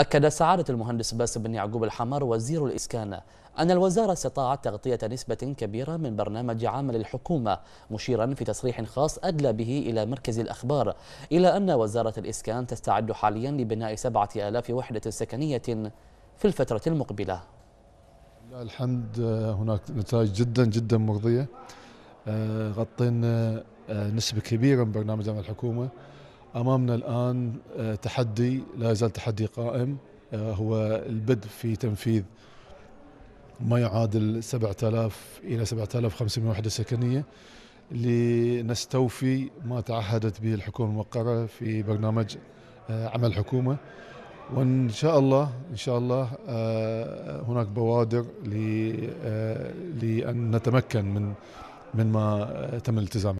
أكد سعادة المهندس باسم بن يعقوب الحمر وزير الإسكان أن الوزارة استطاعت تغطية نسبة كبيرة من برنامج عمل الحكومة مشيرا في تصريح خاص أدلى به إلى مركز الأخبار إلى أن وزارة الإسكان تستعد حاليا لبناء سبعة آلاف وحدة سكنية في الفترة المقبلة الحمد آه، هناك نتائج جدا جدا مرضية آه، غطينا آه، نسبة كبيرة من برنامج عمل الحكومة امامنا الان آه، تحدي لا يزال تحدي قائم آه، هو البدء في تنفيذ ما يعادل 7000 الى 7500 وحده سكنيه لنستوفي ما تعهدت به الحكومه الموقره في برنامج آه، عمل حكومه وان شاء الله ان شاء الله هناك بوادر لان نتمكن من من ما تم الالتزام